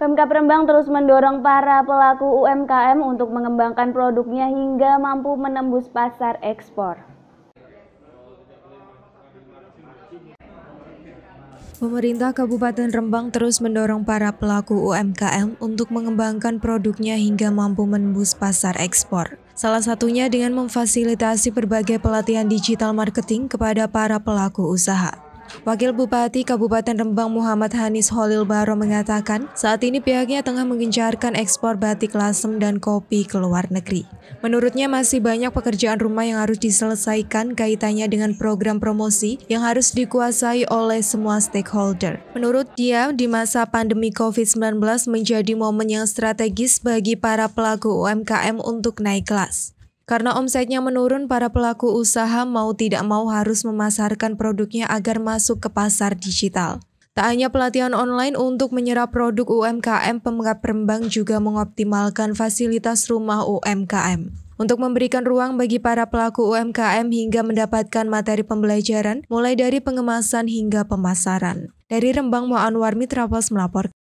Pemkap Rembang terus mendorong para pelaku UMKM untuk mengembangkan produknya hingga mampu menembus pasar ekspor. Pemerintah Kabupaten Rembang terus mendorong para pelaku UMKM untuk mengembangkan produknya hingga mampu menembus pasar ekspor. Salah satunya dengan memfasilitasi berbagai pelatihan digital marketing kepada para pelaku usaha. Wakil Bupati Kabupaten Rembang Muhammad Hanis Holil Baro mengatakan, saat ini pihaknya tengah menggencarkan ekspor batik lasem dan kopi ke luar negeri. Menurutnya masih banyak pekerjaan rumah yang harus diselesaikan kaitannya dengan program promosi yang harus dikuasai oleh semua stakeholder. Menurut dia, di masa pandemi COVID-19 menjadi momen yang strategis bagi para pelaku UMKM untuk naik kelas. Karena omsetnya menurun, para pelaku usaha mau tidak mau harus memasarkan produknya agar masuk ke pasar digital. Tak hanya pelatihan online untuk menyerap produk UMKM, pemegang perembang juga mengoptimalkan fasilitas rumah UMKM. Untuk memberikan ruang bagi para pelaku UMKM hingga mendapatkan materi pembelajaran, mulai dari pengemasan hingga pemasaran. Dari Rembang, Moanwar Mitra Pos melaporkan.